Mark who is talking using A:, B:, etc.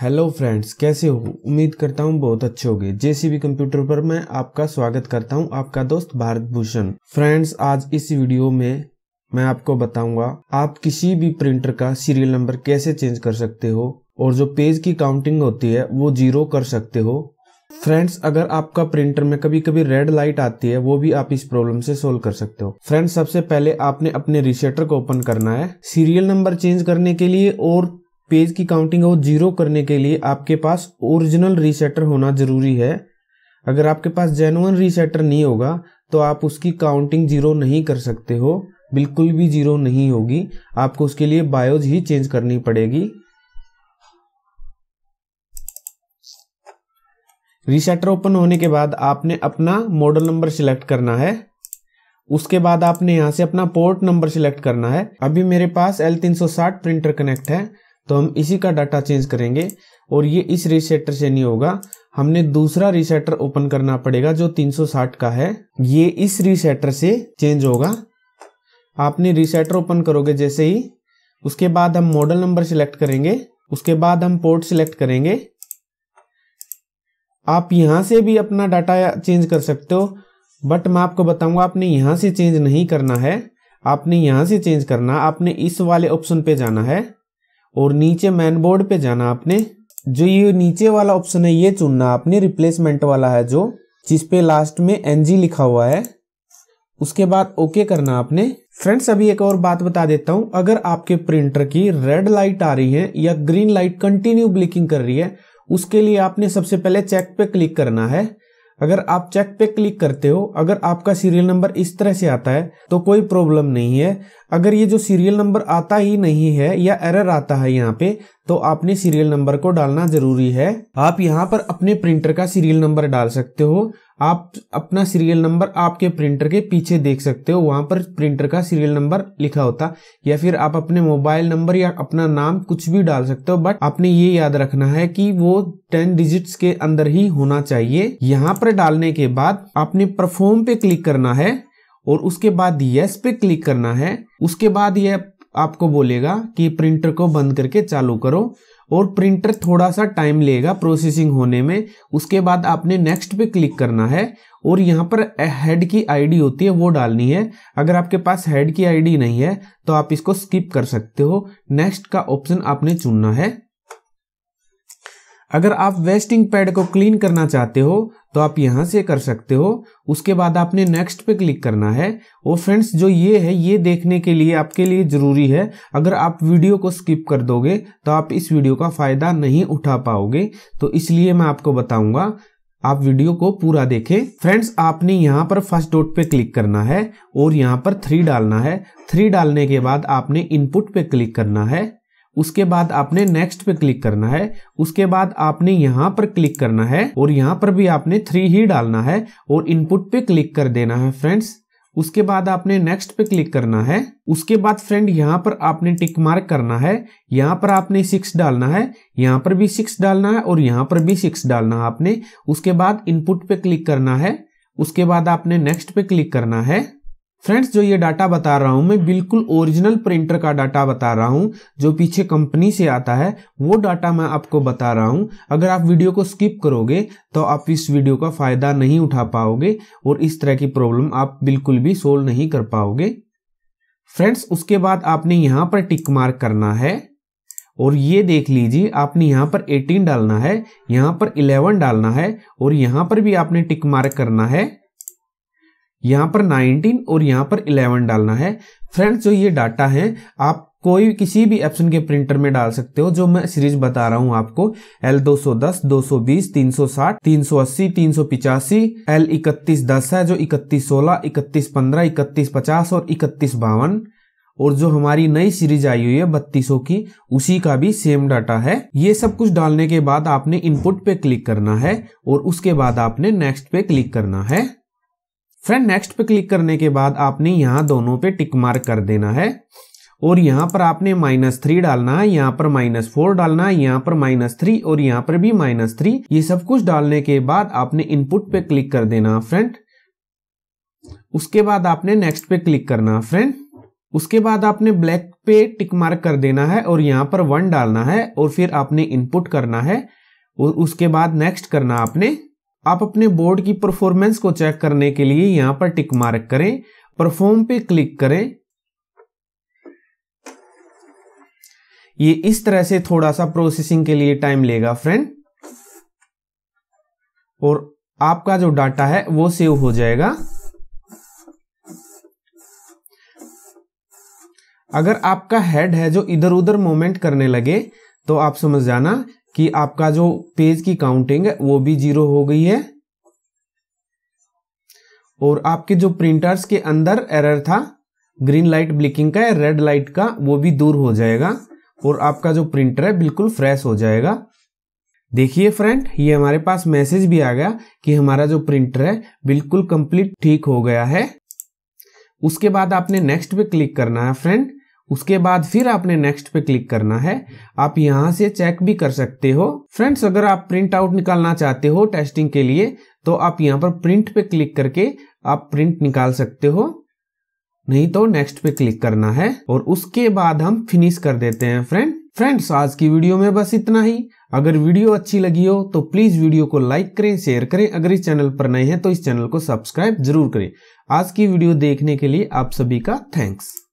A: hello friends कैसे हो उम्मीद करता हूँ बहुत अच्छे होगे जेसीबी कंप्यूटर पर मैं आपका स्वागत करता हूँ आपका दोस्त भारत भूषण फ्रेंड्स आज इस वीडियो में मैं आपको बताऊंगा आप किसी भी प्रिंटर का सीरियल नंबर कैसे चेंज कर सकते हो और जो पेज की काउंटिंग होती है वो जीरो कर सकते हो फ्रेंड्स अगर आपका प्रिंटर में कभी कभी रेड लाइट आती है वो भी आप इस प्रॉब्लम से सोल्व कर सकते हो फ्रेंड्स सबसे पहले आपने अपने रिसेटर को ओपन करना है सीरियल नंबर चेंज करने के लिए और पेज की काउंटिंग है वो जीरो करने के लिए आपके पास ओरिजिनल रीसेटर होना जरूरी है अगर आपके पास जेनुअन रीसेटर नहीं होगा तो आप उसकी काउंटिंग जीरो नहीं कर सकते हो बिल्कुल भी जीरो नहीं होगी आपको उसके लिए बायोज ही चेंज करनी पड़ेगी रीसेटर ओपन होने के बाद आपने अपना मॉडल नंबर सिलेक्ट करना है उसके बाद आपने यहां से अपना पोर्ट नंबर सिलेक्ट करना है अभी मेरे पास L360 प्रिंटर कनेक्ट है तो हम इसी का डाटा चेंज करेंगे और ये इस रिसेटर से नहीं होगा हमने दूसरा रिसेटर ओपन करना पड़ेगा जो 360 का है ये इस रिसेटर से चेंज होगा आपने रिसेटर ओपन करोगे जैसे ही उसके बाद हम मॉडल नंबर सिलेक्ट करेंगे उसके बाद हम पोर्ट सिलेक्ट करेंगे आप यहां से भी अपना डाटा चेंज कर सकते हो बट मैं आपको बताऊंगा आपने यहां से चेंज नहीं करना है आपने यहां से चेंज करना आपने इस वाले ऑप्शन पे जाना है और नीचे मैन बोर्ड पे जाना आपने जो ये नीचे वाला ऑप्शन है ये चुनना आपने रिप्लेसमेंट वाला है जो जिसपे लास्ट में एनजी लिखा हुआ है उसके बाद ओके करना आपने फ्रेंड्स अभी एक और बात बता देता हूं अगर आपके प्रिंटर की रेड लाइट आ रही है या ग्रीन लाइट कंटिन्यू ब्लिकिंग कर रही है उसके लिए आपने सबसे पहले चेक पे क्लिक करना है अगर आप चेक पे क्लिक करते हो अगर आपका सीरियल नंबर इस तरह से आता है तो कोई प्रॉब्लम नहीं है अगर ये जो सीरियल नंबर आता ही नहीं है या एरर आता है यहाँ पे तो आपने सीरियल नंबर को डालना जरूरी है आप यहाँ पर अपने प्रिंटर का सीरियल नंबर डाल सकते हो आप अपना सीरियल नंबर आपके प्रिंटर के पीछे देख सकते हो वहां पर प्रिंटर का सीरियल नंबर लिखा होता या फिर आप अपने मोबाइल नंबर या अपना नाम कुछ भी डाल सकते हो बट आपने ये याद रखना है कि वो टेन डिजिट्स के अंदर ही होना चाहिए यहाँ पर डालने के बाद आपने परफॉर्म पे क्लिक करना है और उसके बाद यस पे क्लिक करना है उसके बाद यह आपको बोलेगा कि प्रिंटर को बंद करके चालू करो और प्रिंटर थोड़ा सा टाइम लेगा प्रोसेसिंग होने में उसके बाद आपने नेक्स्ट पे क्लिक करना है और यहाँ पर हेड की आईडी होती है वो डालनी है अगर आपके पास हेड की आईडी नहीं है तो आप इसको स्किप कर सकते हो नेक्स्ट का ऑप्शन आपने चुनना है अगर आप वेस्टिंग पैड को क्लीन करना चाहते हो तो आप यहाँ से कर सकते हो उसके बाद आपने नेक्स्ट पे क्लिक करना है वो फ्रेंड्स जो ये है ये देखने के लिए आपके लिए ज़रूरी है अगर आप वीडियो को स्किप कर दोगे तो आप इस वीडियो का फ़ायदा नहीं उठा पाओगे तो इसलिए मैं आपको बताऊंगा आप वीडियो को पूरा देखें फ्रेंड्स आपने यहाँ पर फर्स्ट डॉट पे क्लिक करना है और यहाँ पर थ्री डालना है थ्री डालने के बाद आपने इनपुट पे क्लिक करना है उसके बाद आपने नेक्स्ट पे क्लिक करना है उसके बाद आपने यहाँ पर क्लिक करना है और यहाँ पर भी आपने थ्री ही डालना है और इनपुट पे क्लिक कर देना है फ्रेंड्स उसके बाद आपने नेक्स्ट पे क्लिक करना है उसके बाद फ्रेंड यहाँ पर आपने टिक मार्क करना है यहाँ पर आपने सिक्स डालना है यहाँ पर भी सिक्स डालना है और यहाँ पर भी सिक्स डालना है आपने उसके बाद इनपुट पे क्लिक करना है उसके बाद आपने नेक्स्ट पे क्लिक करना है फ्रेंड्स जो ये डाटा बता रहा हूं मैं बिल्कुल ओरिजिनल प्रिंटर का डाटा बता रहा हूं जो पीछे कंपनी से आता है वो डाटा मैं आपको बता रहा हूं अगर आप वीडियो को स्किप करोगे तो आप इस वीडियो का फायदा नहीं उठा पाओगे और इस तरह की प्रॉब्लम आप बिल्कुल भी सोल्व नहीं कर पाओगे फ्रेंड्स उसके बाद आपने यहाँ पर टिक मार्क करना है और ये देख लीजिए आपने यहाँ पर 18 डालना है यहाँ पर 11 डालना है और यहाँ पर भी आपने टिक मार्क करना है यहाँ पर 19 और यहाँ पर 11 डालना है फ्रेंड्स जो ये डाटा है आप कोई किसी भी एप्सन के प्रिंटर में डाल सकते हो जो मैं सीरीज बता रहा हूँ आपको एल दो सौ दस दो सौ बीस तीन सौ साठ तीन सौ अस्सी तीन सौ पिचासी एल इकतीस दस है जो इकतीस सोलह इकतीस पंद्रह इकतीस पचास और इकतीस बावन और जो हमारी नई सीरीज आई हुई है बत्तीसों की उसी का भी सेम डाटा है ये सब कुछ डालने के बाद आपने इनपुट पे क्लिक करना है और उसके बाद आपने नेक्स्ट पे क्लिक करना है फ्रेंड नेक्स्ट पे क्लिक करने के बाद आपने यहाँ दोनों पे टिक मार्क कर देना है और यहाँ पर आपने माइनस थ्री डालना है यहाँ पर माइनस फोर डालना है यहाँ पर माइनस थ्री और यहाँ पर भी माइनस थ्री ये सब कुछ डालने के बाद आपने इनपुट पे क्लिक कर देना फ्रेंड उसके बाद आपने नेक्स्ट पे क्लिक करना फ्रेंड उसके बाद आपने ब्लैक पे टिक मार्क कर देना है और यहाँ पर वन डालना है और फिर आपने इनपुट करना है और उसके बाद नेक्स्ट करना आपने आप अपने बोर्ड की परफॉर्मेंस को चेक करने के लिए यहां पर टिक मार्क करें परफॉर्म पे क्लिक करें ये इस तरह से थोड़ा सा प्रोसेसिंग के लिए टाइम लेगा फ्रेंड और आपका जो डाटा है वो सेव हो जाएगा अगर आपका हेड है जो इधर उधर मूवमेंट करने लगे तो आप समझ जाना कि आपका जो पेज की काउंटिंग है वो भी जीरो हो गई है और आपके जो प्रिंटर्स के अंदर एरर था ग्रीन लाइट ब्लिकिंग का रेड लाइट का वो भी दूर हो जाएगा और आपका जो प्रिंटर है बिल्कुल फ्रेश हो जाएगा देखिए फ्रेंड ये हमारे पास मैसेज भी आ गया कि हमारा जो प्रिंटर है बिल्कुल कंप्लीट ठीक हो गया है उसके बाद आपने नेक्स्ट पे क्लिक करना है फ्रेंड उसके बाद फिर आपने नेक्स्ट पे क्लिक करना है आप यहाँ से चेक भी कर सकते हो फ्रेंड्स अगर आप प्रिंट आउट निकालना चाहते हो टेस्टिंग के लिए तो आप यहाँ पर प्रिंट पे क्लिक करके आप प्रिंट निकाल सकते हो नहीं तो नेक्स्ट पे क्लिक करना है और उसके बाद हम फिनिश कर देते हैं फ्रेंड फ्रेंड्स आज की वीडियो में बस इतना ही अगर वीडियो अच्छी लगी हो तो प्लीज वीडियो को लाइक करें शेयर करें अगर इस चैनल पर नए हैं तो इस चैनल को सब्सक्राइब जरूर करें आज की वीडियो देखने के लिए आप सभी का थैंक्स